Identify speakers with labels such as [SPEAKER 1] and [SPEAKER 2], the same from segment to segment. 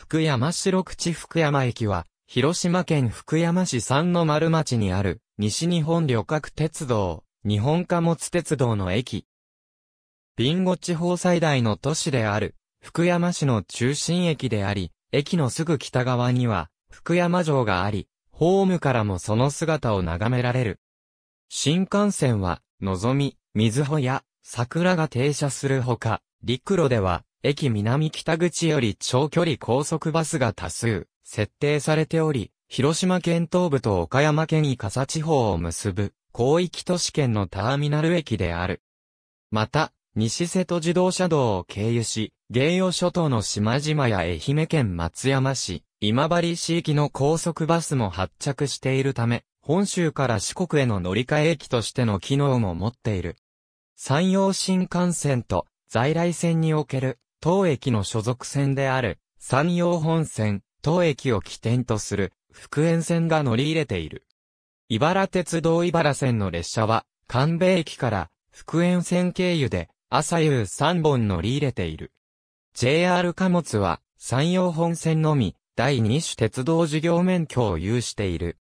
[SPEAKER 1] 福山白口福山駅は、広島県福山市三の丸町にある、西日本旅客鉄道、日本貨物鉄道の駅。ビンゴ地方最大の都市である、福山市の中心駅であり、駅のすぐ北側には、福山城があり、ホームからもその姿を眺められる。新幹線は、のぞみ、みずほや、桜が停車するほか、陸路では、駅南北口より長距離高速バスが多数、設定されており、広島県東部と岡山県伊笠地方を結ぶ、広域都市圏のターミナル駅である。また、西瀬戸自動車道を経由し、芸用諸島の島々や愛媛県松山市、今治市域の高速バスも発着しているため、本州から四国への乗り換え駅としての機能も持っている。山陽新幹線と在来線における当駅の所属線である、山陽本線、当駅を起点とする、福塩線が乗り入れている。茨鉄道茨線の列車は、神戸駅から福塩線経由で、朝夕3本乗り入れている。JR 貨物は、山陽本線のみ、第2種鉄道事業免許を有している。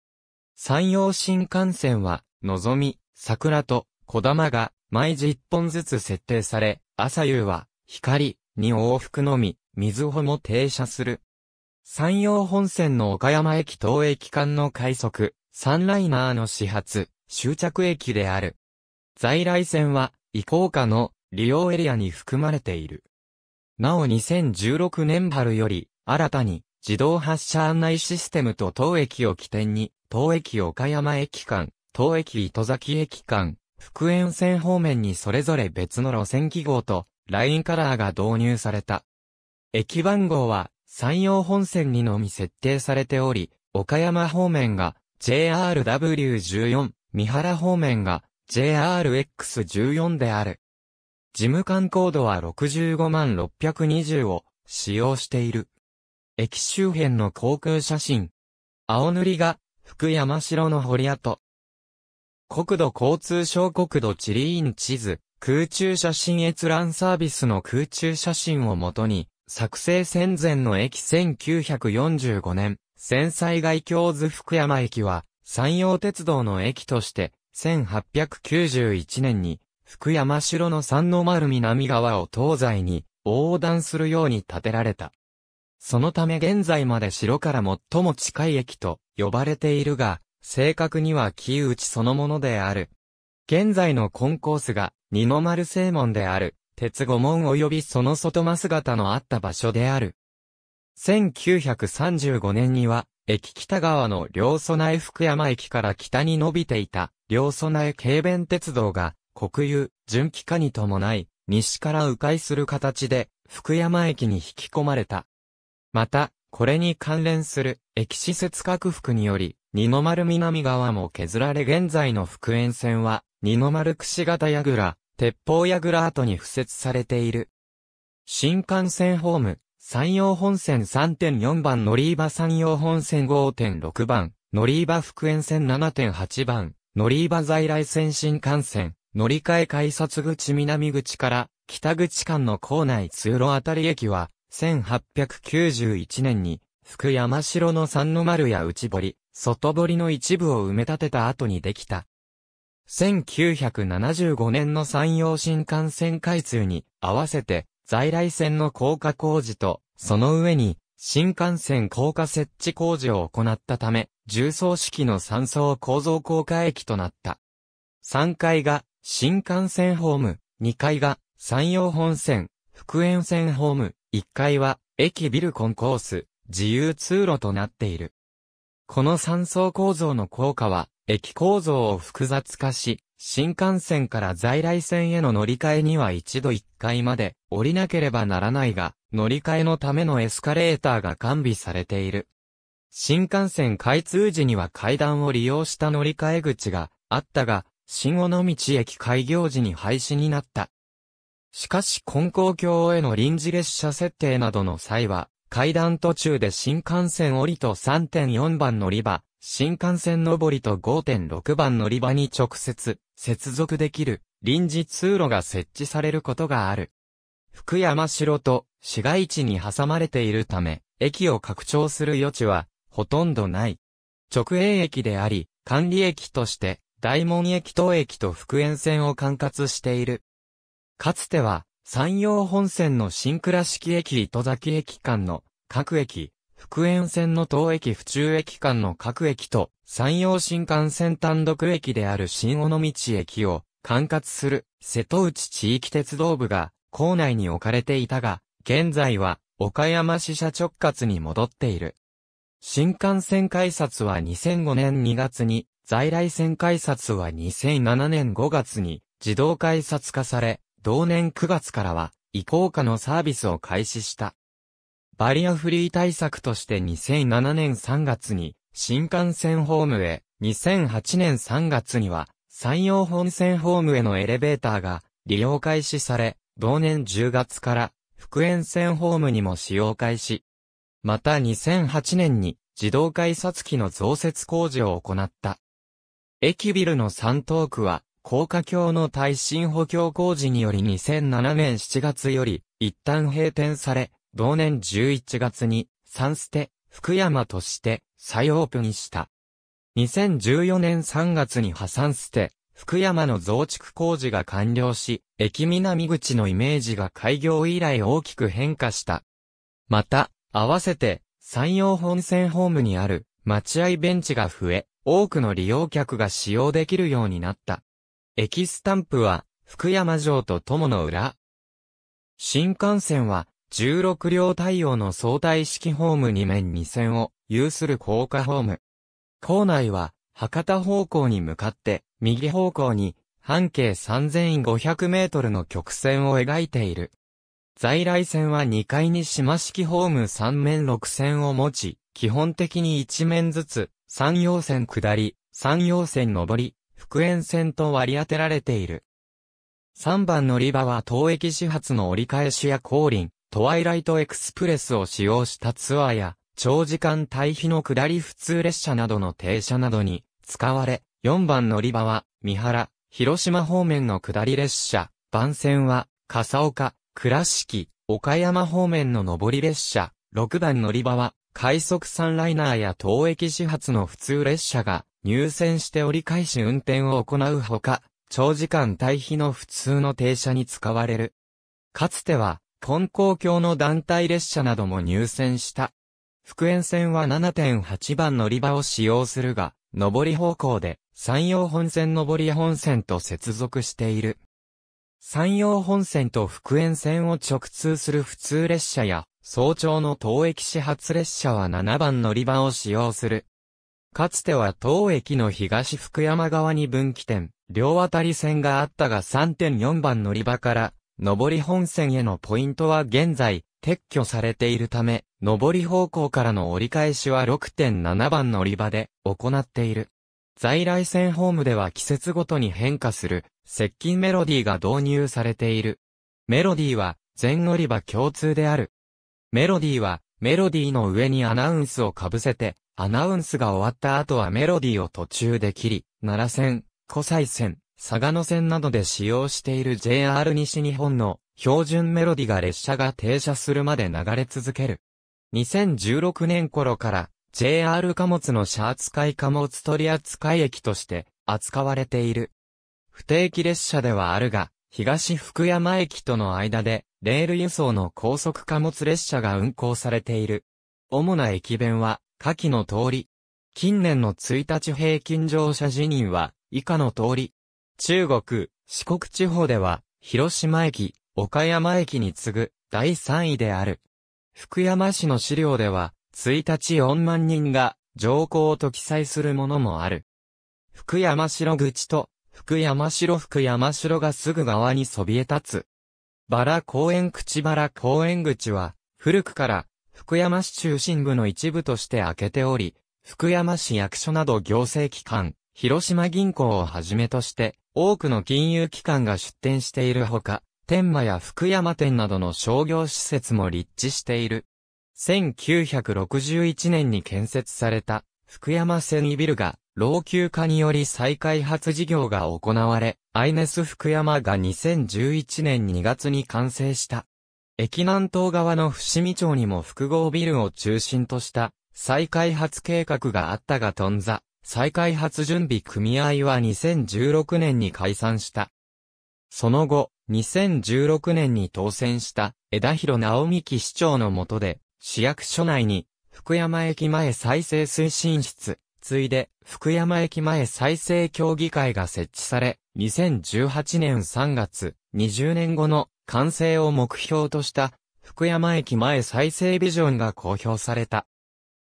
[SPEAKER 1] 山陽新幹線は、のぞみ、桜と、小玉が、毎時1本ずつ設定され、朝夕は、光、に往復のみ、水穂も停車する。山陽本線の岡山駅東駅間の快速、サンライナーの始発、終着駅である。在来線は、移行下の利用エリアに含まれている。なお2016年春より、新たに自動発車案内システムと当駅を起点に、当駅岡山駅間、当駅糸崎駅間、福塩線方面にそれぞれ別の路線記号とラインカラーが導入された。駅番号は山陽本線にのみ設定されており、岡山方面が JRW14、三原方面が JRX14 である。事務官コードは65万620を使用している。駅周辺の航空写真。青塗りが福山城の堀跡。国土交通省国土地理院地図、空中写真閲覧サービスの空中写真をもとに、作成戦前の駅1945年、戦災外京図福山駅は、山陽鉄道の駅として、1891年に、福山城の三の丸南側を東西に横断するように建てられた。そのため現在まで城から最も近い駅と呼ばれているが、正確には木内そのものである。現在のコンコースが、二の丸正門である、鉄五門及びその外間姿のあった場所である。1935年には、駅北側の両備え福山駅から北に伸びていた、両備え軽便鉄道が、国有、純気化に伴い、西から迂回する形で、福山駅に引き込まれた。また、これに関連する、駅施設拡幅により、二の丸南側も削られ現在の福塩線は、二の丸串型矢倉、鉄砲矢倉跡に付設されている。新幹線ホーム、山陽本線3.4番乗り場山陽本線5.6番、乗り場福塩線7.8番、乗り場在来線新幹線、乗り換え改札口南口から北口間の構内通路あたり駅は、1891年に、福山城の三の丸や内堀、外堀の一部を埋め立てた後にできた。1975年の山陽新幹線開通に合わせて在来線の高架工事と、その上に新幹線高架設置工事を行ったため、重層式の山層構造高架駅となった。3階が新幹線ホーム、2階が山陽本線、福塩線ホーム、1階は駅ビルコンコース、自由通路となっている。この3層構造の効果は、駅構造を複雑化し、新幹線から在来線への乗り換えには一度1階まで降りなければならないが、乗り換えのためのエスカレーターが完備されている。新幹線開通時には階段を利用した乗り換え口があったが、新尾道駅開業時に廃止になった。しかし、根高橋への臨時列車設定などの際は、階段途中で新幹線降りと3.4番乗り場、新幹線上りと5.6番乗り場に直接、接続できる、臨時通路が設置されることがある。福山城と市街地に挟まれているため、駅を拡張する余地は、ほとんどない。直営駅であり、管理駅として、大門駅等駅と福塩線を管轄している。かつては、山陽本線の新倉敷駅糸崎駅間の各駅、福塩線の東駅府中駅間の各駅と山陽新幹線単独駅である新尾道駅を管轄する瀬戸内地域鉄道部が校内に置かれていたが、現在は岡山支社直轄に戻っている。新幹線改札は2005年2月に、在来線改札は2007年5月に自動改札化され、同年9月からは、移行化のサービスを開始した。バリアフリー対策として2007年3月に、新幹線ホームへ、2008年3月には、山陽本線ホームへのエレベーターが利用開始され、同年10月から福塩線ホームにも使用開始。また2008年に自動改札機の増設工事を行った。駅ビルの3等区は高架橋の耐震補強工事により2007年7月より一旦閉店され、同年11月にサンステ福山として再オープンした。2014年3月に破産捨て、福山の増築工事が完了し、駅南口のイメージが開業以来大きく変化した。また、合わせて、山陽本線ホームにある、待合ベンチが増え、多くの利用客が使用できるようになった。駅スタンプは、福山城と友の裏。新幹線は、16両対応の相対式ホーム2面2線を有する高架ホーム。構内は、博多方向に向かって、右方向に、半径3500メートルの曲線を描いている。在来線は2階に島式ホーム3面6線を持ち、基本的に1面ずつ、山陽線下り、山陽線上り、福塩線と割り当てられている。3番乗り場は当駅始発の折り返しや降臨、トワイライトエクスプレスを使用したツアーや、長時間対比の下り普通列車などの停車などに使われ、4番乗り場は、三原、広島方面の下り列車、番線は、笠岡、倉敷、岡山方面の上り列車、6番乗り場は、快速サンライナーや当駅始発の普通列車が入線して折り返し運転を行うほか、長時間対比の普通の停車に使われる。かつては、根高橋の団体列車なども入線した。福縁線は7.8番乗り場を使用するが、上り方向で、山陽本線上り本線と接続している。山陽本線と福縁線を直通する普通列車や、早朝の当駅始発列車は7番乗り場を使用する。かつては当駅の東福山側に分岐点、両渡り線があったが3.4番乗り場から、上り本線へのポイントは現在、撤去されているため、上り方向からの折り返しは6.7番乗り場で行っている。在来線ホームでは季節ごとに変化する、接近メロディーが導入されている。メロディーは、全乗り場共通である。メロディーは、メロディーの上にアナウンスをかぶせて、アナウンスが終わった後はメロディーを途中で切り、奈良線、湖西線、佐賀野線などで使用している JR 西日本の標準メロディが列車が停車するまで流れ続ける。2016年頃から JR 貨物の車扱い貨物取扱駅として扱われている。不定期列車ではあるが、東福山駅との間でレール輸送の高速貨物列車が運行されている。主な駅弁は下記の通り。近年の1日平均乗車辞任は、以下の通り。中国、四国地方では、広島駅、岡山駅に次ぐ、第3位である。福山市の資料では、1日4万人が、乗降と記載するものもある。福山城口と、福山城福山城がすぐ側にそびえ立つ。バラ公園口バラ公園口は、古くから福山市中心部の一部として開けており、福山市役所など行政機関、広島銀行をはじめとして、多くの金融機関が出店しているほか、天満や福山店などの商業施設も立地している。1961年に建設された福山セニビルが老朽化により再開発事業が行われ、アイネス福山が2011年2月に完成した。駅南東側の伏見町にも複合ビルを中心とした再開発計画があったが頓挫、再開発準備組合は2016年に解散した。その後、2016年に当選した枝広直幹市長の下で、市役所内に福山駅前再生推進室、ついで福山駅前再生協議会が設置され、2018年3月、20年後の完成を目標とした福山駅前再生ビジョンが公表された。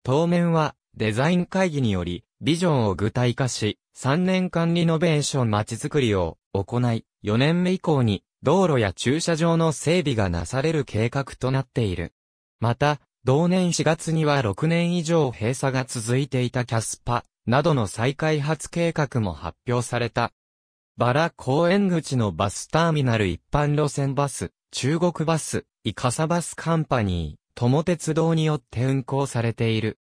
[SPEAKER 1] 当面はデザイン会議によりビジョンを具体化し、3年間リノベーションまちづくりを行い、4年目以降に道路や駐車場の整備がなされる計画となっている。また、同年4月には6年以上閉鎖が続いていたキャスパなどの再開発計画も発表された。バラ公園口のバスターミナル一般路線バス、中国バス、イカサバスカンパニー、友鉄道によって運行されている。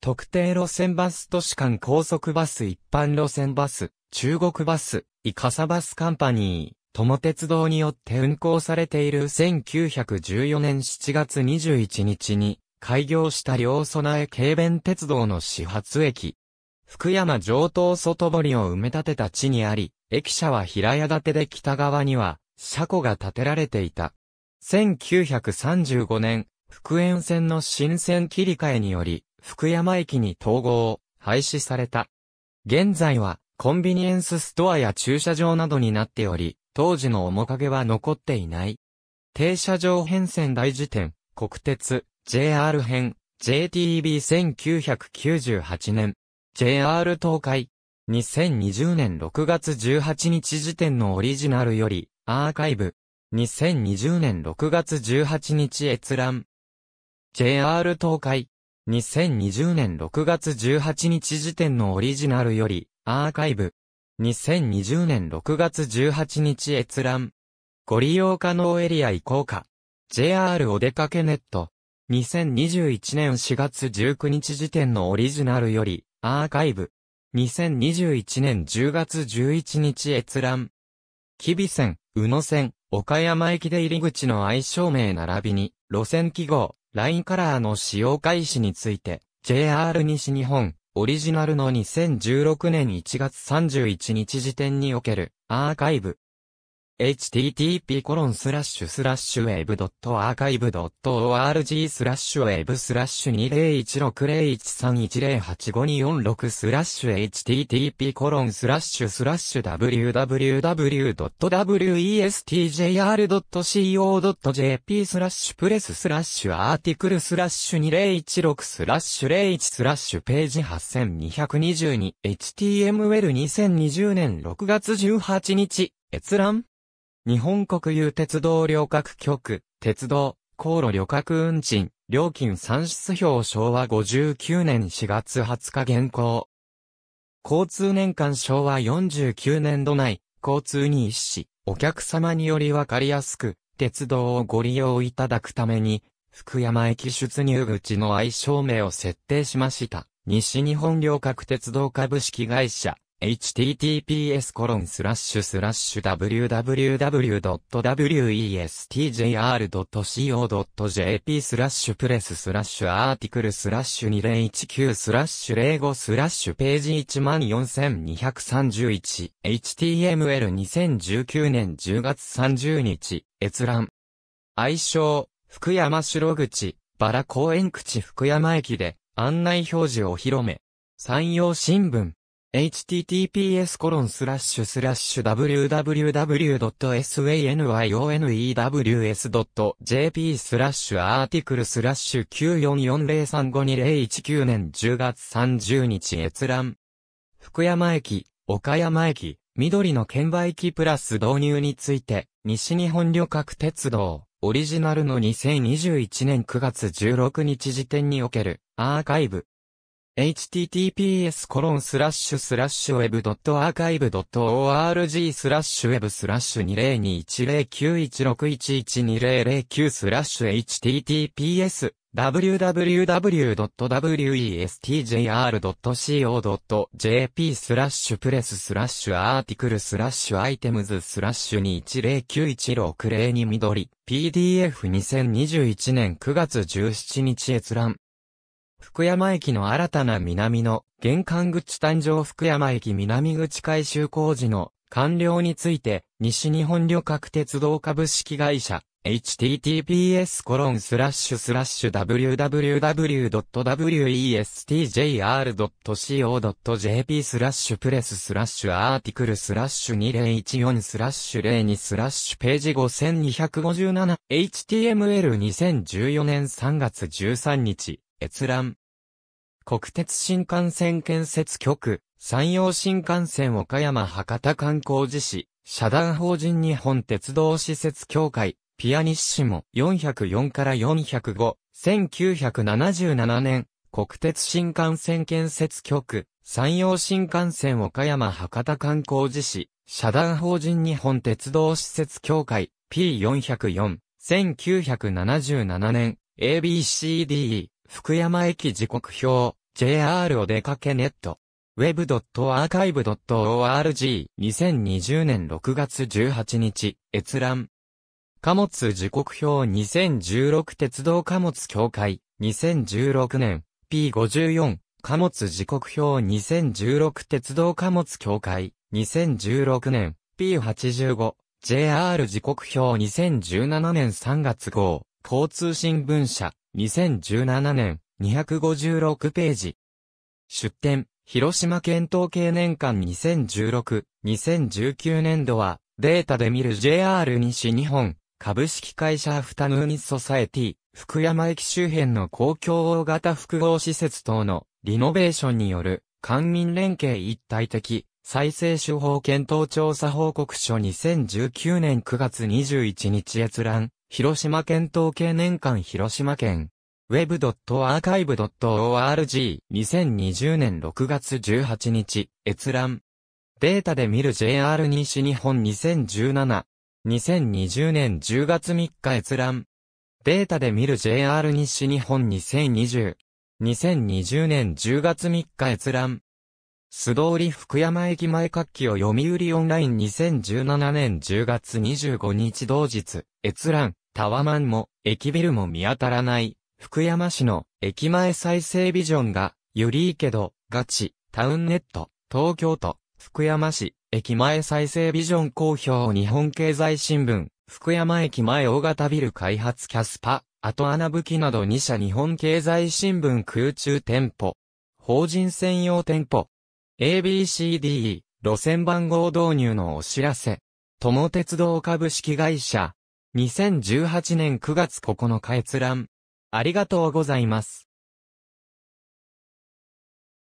[SPEAKER 1] 特定路線バス都市間高速バス一般路線バス、中国バス、イカサバスカンパニー、友鉄道によって運行されている1914年7月21日に開業した両備え軽便鉄道の始発駅、福山城東外堀を埋め立てた地にあり、駅舎は平屋建てで北側には、車庫が建てられていた。1935年、福塩線の新線切り替えにより、福山駅に統合、廃止された。現在は、コンビニエンスストアや駐車場などになっており、当時の面影は残っていない。停車場変遷大辞典、国鉄、JR 編、JTB1998 年、JR 東海。2020年6月18日時点のオリジナルより、アーカイブ。2020年6月18日閲覧。JR 東海。2020年6月18日時点のオリジナルより、アーカイブ。2020年6月18日閲覧。ご利用可能エリア移行か。JR お出かけネット。2021年4月19日時点のオリジナルより、アーカイブ。2021年10月11日閲覧。吉備線、宇野線、岡山駅で入り口の愛称名並びに、路線記号、ラインカラーの使用開始について、JR 西日本、オリジナルの2016年1月31日時点における、アーカイブ、http://web.archive.org スラッシュ web スラッシュ20160131085246スラッシュ http コロンスラッシュスラッシュ www.westjr.co.jp スラッシュプレススラッシュアーティクルスラッシュ2016スラッシュ01スラッシュページ 8222html2020 年6月18日閲覧日本国有鉄道旅客局、鉄道、航路旅客運賃、料金算出表昭和59年4月20日現行。交通年間昭和49年度内、交通に一し、お客様によりわかりやすく、鉄道をご利用いただくために、福山駅出入口の愛称名を設定しました。西日本旅客鉄道株式会社。https コロンスラッシュスラッシュ www.westjr.co.jp スラッシュプレススラッシュアーティクルスラッシュ2019スラッシュ05スラッシュページ14231 html2019 年10月30日閲覧愛称福山城口バラ公園口福山駅で案内表示を広め山陽新聞 h t t p s w w w s a n y o n e w s j p スラッシュアーティクルスラッシュ944035219年10月30日閲覧。福山駅、岡山駅、緑の券売機プラス導入について、西日本旅客鉄道、オリジナルの2021年9月16日時点における、アーカイブ。https コロンスラッシュスラッシュ web.archive.org スラッシュ web スラッシュ20210916112009スラッシュ https www.westjr.co.jp スラッシュプレススラッシュアーティクルスラッシュアイテムズスラッシュ2109160に緑 PDF2021 年9月17日閲覧福山駅の新たな南の玄関口誕生福山駅南口改修工事の完了について、西日本旅客鉄道株式会社、https コロンスラッシュスラッシュ www.westjr.co.jp スラッシュプレススラッシュアーティクルスラッシュ2014スラッシュ02スラッシュページ 5257html2014 年3月13日閲覧。国鉄新幹線建設局、山陽新幹線岡山博多観光寺市、社団法人日本鉄道施設協会、ピアニッシモ404から405、1977年、国鉄新幹線建設局、山陽新幹線岡山博多観光寺市、社団法人日本鉄道施設協会 P404、1977年、ABCDE、福山駅時刻表、JR お出かけネット。web.archive.org2020 年6月18日、閲覧。貨物時刻表2016鉄道貨物協会2016年 P54 貨物時刻表2016鉄道貨物協会2016年 P85 JR 時刻表2017年3月号交通新聞社2017年、256ページ。出展、広島県統計年間2016、2019年度は、データで見る JR 西日本、株式会社アフタヌーニソサエティ、福山駅周辺の公共大型複合施設等のリノベーションによる官民連携一体的再生手法検討調査報告書2019年9月21日閲覧広島県統計年間広島県 web.archive.org2020 年6月18日閲覧データで見る JR 西日本2017 2020年10月3日閲覧データで見る JR 西日本2020 2 0年10月3日閲覧素通り福山駅前活気を読売オンライン2017年10月25日同日、閲覧。タワマンも、駅ビルも見当たらない、福山市の駅前再生ビジョンが、よりいいけど、ガチ、タウンネット、東京都、福山市、駅前再生ビジョン公表日本経済新聞、福山駅前大型ビル開発キャスパ、後穴吹きなど2社日本経済新聞空中店舗、法人専用店舗、ABCDE、路線番号導入のお知らせ、友鉄道株式会社、2018年9月9日閲覧。ありがとうございます。